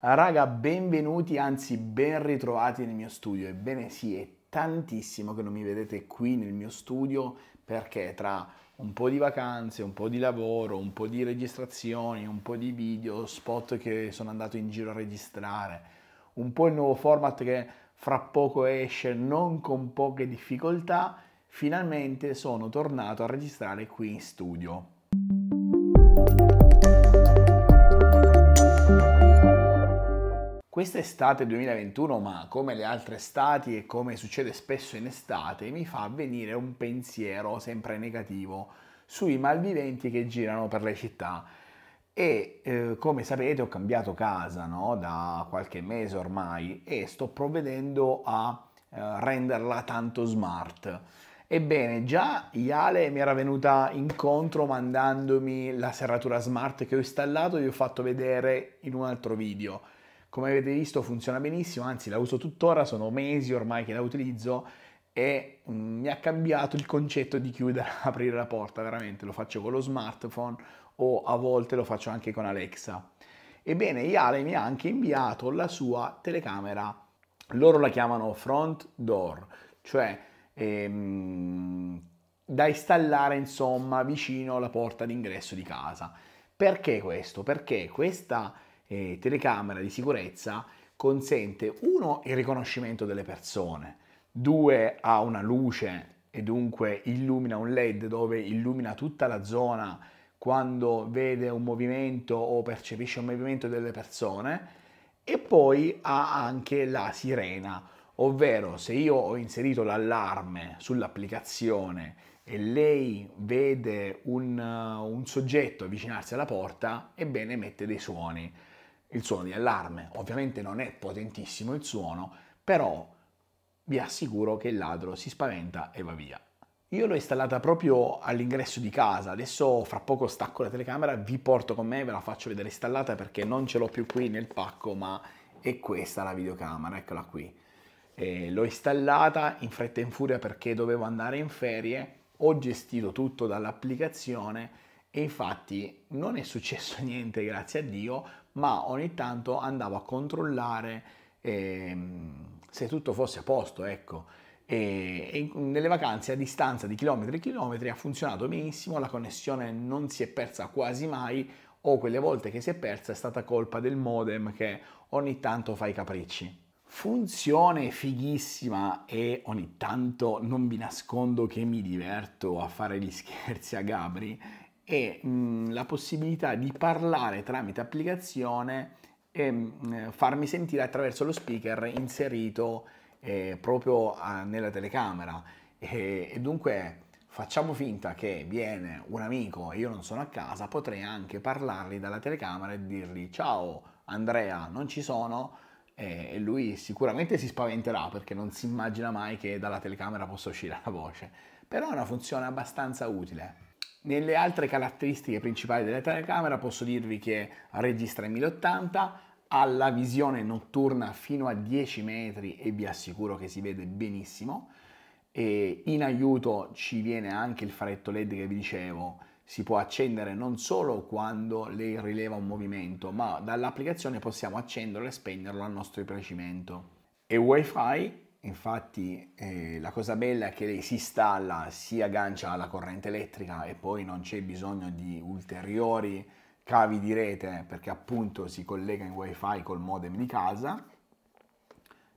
Raga, benvenuti, anzi ben ritrovati nel mio studio. Ebbene sì, è tantissimo che non mi vedete qui nel mio studio perché tra un po' di vacanze, un po' di lavoro, un po' di registrazioni, un po' di video, spot che sono andato in giro a registrare, un po' il nuovo format che fra poco esce, non con poche difficoltà, finalmente sono tornato a registrare qui in studio. Quest'estate 2021, ma come le altre estati e come succede spesso in estate, mi fa venire un pensiero sempre negativo sui malviventi che girano per le città. E eh, come sapete ho cambiato casa no? da qualche mese ormai e sto provvedendo a eh, renderla tanto smart. Ebbene, già Iale mi era venuta incontro mandandomi la serratura smart che ho installato e vi ho fatto vedere in un altro video come avete visto funziona benissimo, anzi la uso tuttora, sono mesi ormai che la utilizzo e mm, mi ha cambiato il concetto di chiudere, aprire la porta, veramente lo faccio con lo smartphone o a volte lo faccio anche con Alexa. Ebbene, Yale mi ha anche inviato la sua telecamera, loro la chiamano front door, cioè ehm, da installare insomma vicino alla porta d'ingresso di casa. Perché questo? Perché questa eh, telecamera di sicurezza consente, uno, il riconoscimento delle persone, due, ha una luce e dunque illumina un LED dove illumina tutta la zona quando vede un movimento o percepisce un movimento delle persone e poi ha anche la sirena, ovvero se io ho inserito l'allarme sull'applicazione e lei vede un, un soggetto avvicinarsi alla porta, ebbene emette dei suoni il suono di allarme. Ovviamente non è potentissimo il suono, però vi assicuro che il ladro si spaventa e va via. Io l'ho installata proprio all'ingresso di casa, adesso fra poco stacco la telecamera, vi porto con me, ve la faccio vedere installata perché non ce l'ho più qui nel pacco, ma è questa la videocamera, eccola qui. l'ho installata in fretta e in furia perché dovevo andare in ferie, ho gestito tutto dall'applicazione e infatti non è successo niente, grazie a Dio, ma ogni tanto andavo a controllare ehm, se tutto fosse a posto, ecco. e nelle vacanze a distanza di chilometri e chilometri ha funzionato benissimo, la connessione non si è persa quasi mai, o quelle volte che si è persa è stata colpa del modem che ogni tanto fa i capricci. Funzione fighissima e ogni tanto non vi nascondo che mi diverto a fare gli scherzi a Gabri e mh, la possibilità di parlare tramite applicazione e mh, farmi sentire attraverso lo speaker inserito eh, proprio a, nella telecamera. E, e, dunque facciamo finta che viene un amico e io non sono a casa, potrei anche parlargli dalla telecamera e dirgli ciao Andrea, non ci sono. E, e lui sicuramente si spaventerà perché non si immagina mai che dalla telecamera possa uscire la voce. Però è una funzione abbastanza utile. Nelle altre caratteristiche principali della telecamera posso dirvi che registra in 1080, ha la visione notturna fino a 10 metri e vi assicuro che si vede benissimo. E in aiuto ci viene anche il faretto LED che vi dicevo, si può accendere non solo quando lei rileva un movimento, ma dall'applicazione possiamo accenderlo e spegnerlo a nostro piacimento. E wifi Infatti eh, la cosa bella è che lei si installa, si aggancia alla corrente elettrica e poi non c'è bisogno di ulteriori cavi di rete perché appunto si collega in wifi col modem di casa.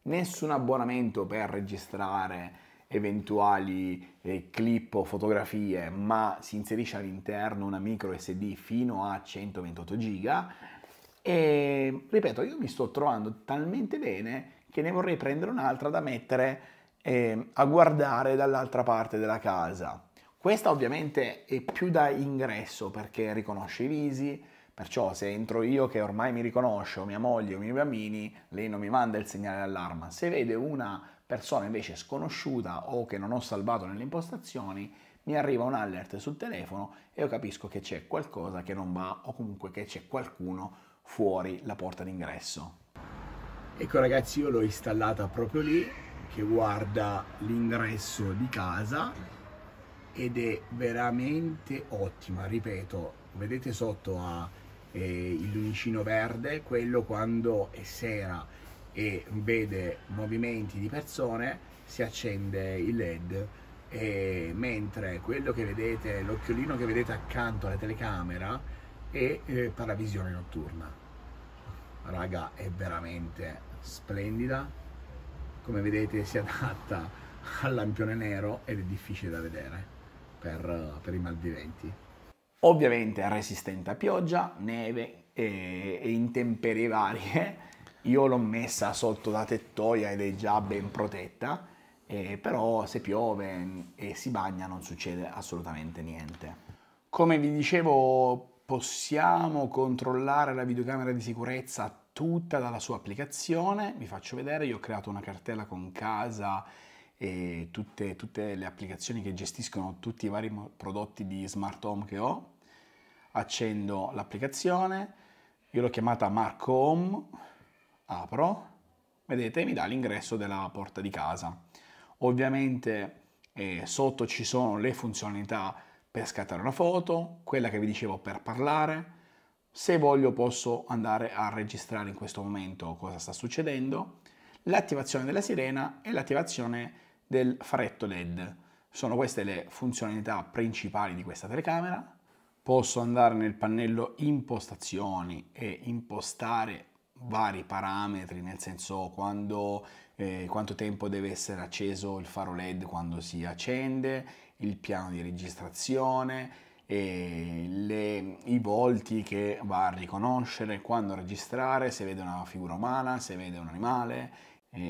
Nessun abbonamento per registrare eventuali eh, clip o fotografie, ma si inserisce all'interno una micro SD fino a 128 giga. E ripeto, io mi sto trovando talmente bene che ne vorrei prendere un'altra da mettere eh, a guardare dall'altra parte della casa. Questa ovviamente è più da ingresso perché riconosce i visi, perciò se entro io che ormai mi riconosco, mia moglie o i miei bambini, lei non mi manda il segnale d'allarma. Se vede una persona invece sconosciuta o che non ho salvato nelle impostazioni, mi arriva un alert sul telefono e io capisco che c'è qualcosa che non va o comunque che c'è qualcuno fuori la porta d'ingresso. Ecco ragazzi, io l'ho installata proprio lì, che guarda l'ingresso di casa ed è veramente ottima, ripeto, vedete sotto ha eh, il lumicino verde, quello quando è sera e vede movimenti di persone si accende il led e mentre quello che vedete, l'occhiolino che vedete accanto alla telecamera è eh, per la visione notturna. Raga, è veramente splendida, come vedete si adatta al lampione nero ed è difficile da vedere per, per i malviventi. Ovviamente è resistente a pioggia, neve e, e intemperie varie. Io l'ho messa sotto la tettoia ed è già ben protetta, eh, però se piove e si bagna non succede assolutamente niente. Come vi dicevo possiamo controllare la videocamera di sicurezza tutta dalla sua applicazione, vi faccio vedere, io ho creato una cartella con casa e tutte, tutte le applicazioni che gestiscono tutti i vari prodotti di smart home che ho, accendo l'applicazione, io l'ho chiamata Marco Home, apro, vedete mi dà l'ingresso della porta di casa. Ovviamente eh, sotto ci sono le funzionalità per scattare una foto, quella che vi dicevo per parlare, se voglio posso andare a registrare in questo momento cosa sta succedendo, l'attivazione della sirena e l'attivazione del faretto LED. Sono queste le funzionalità principali di questa telecamera. Posso andare nel pannello impostazioni e impostare vari parametri, nel senso quando, eh, quanto tempo deve essere acceso il faro LED quando si accende, il piano di registrazione, le, i volti che va a riconoscere, quando registrare, se vede una figura umana, se vede un animale,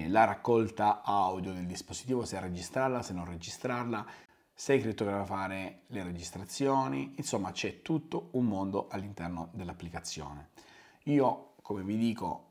la raccolta audio del dispositivo, se registrarla, se non registrarla, se crittografare le registrazioni, insomma c'è tutto un mondo all'interno dell'applicazione. Io, come vi dico,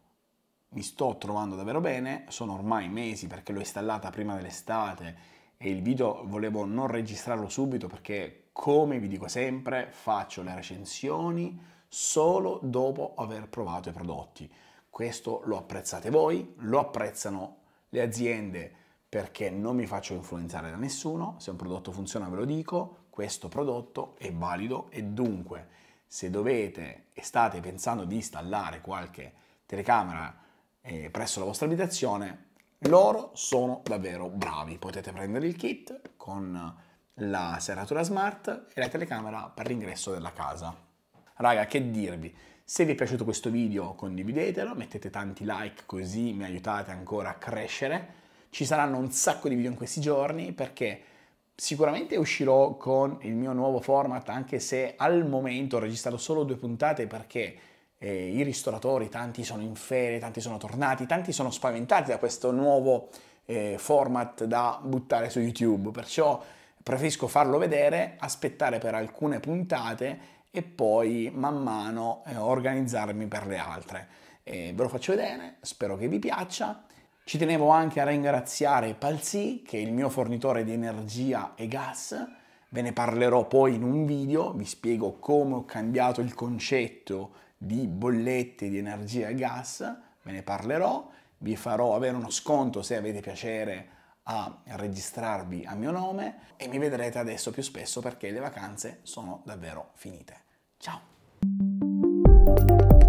mi sto trovando davvero bene, sono ormai mesi perché l'ho installata prima dell'estate e il video volevo non registrarlo subito perché, come vi dico sempre, faccio le recensioni solo dopo aver provato i prodotti. Questo lo apprezzate voi, lo apprezzano le aziende perché non mi faccio influenzare da nessuno, se un prodotto funziona ve lo dico, questo prodotto è valido e dunque se dovete e state pensando di installare qualche telecamera eh, presso la vostra abitazione, loro sono davvero bravi. Potete prendere il kit con la serratura smart e la telecamera per l'ingresso della casa. Raga, che dirvi? Se vi è piaciuto questo video condividetelo, mettete tanti like così mi aiutate ancora a crescere. Ci saranno un sacco di video in questi giorni perché sicuramente uscirò con il mio nuovo format anche se al momento ho registrato solo due puntate perché eh, i ristoratori, tanti sono in ferie, tanti sono tornati, tanti sono spaventati da questo nuovo eh, format da buttare su YouTube, perciò preferisco farlo vedere, aspettare per alcune puntate e poi man mano eh, organizzarmi per le altre. Eh, ve lo faccio vedere, spero che vi piaccia. Ci tenevo anche a ringraziare Palsy, che è il mio fornitore di energia e gas. Ve ne parlerò poi in un video, vi spiego come ho cambiato il concetto di bollette di energia e gas, ve ne parlerò, vi farò avere uno sconto se avete piacere a registrarvi a mio nome e mi vedrete adesso più spesso perché le vacanze sono davvero finite. Ciao!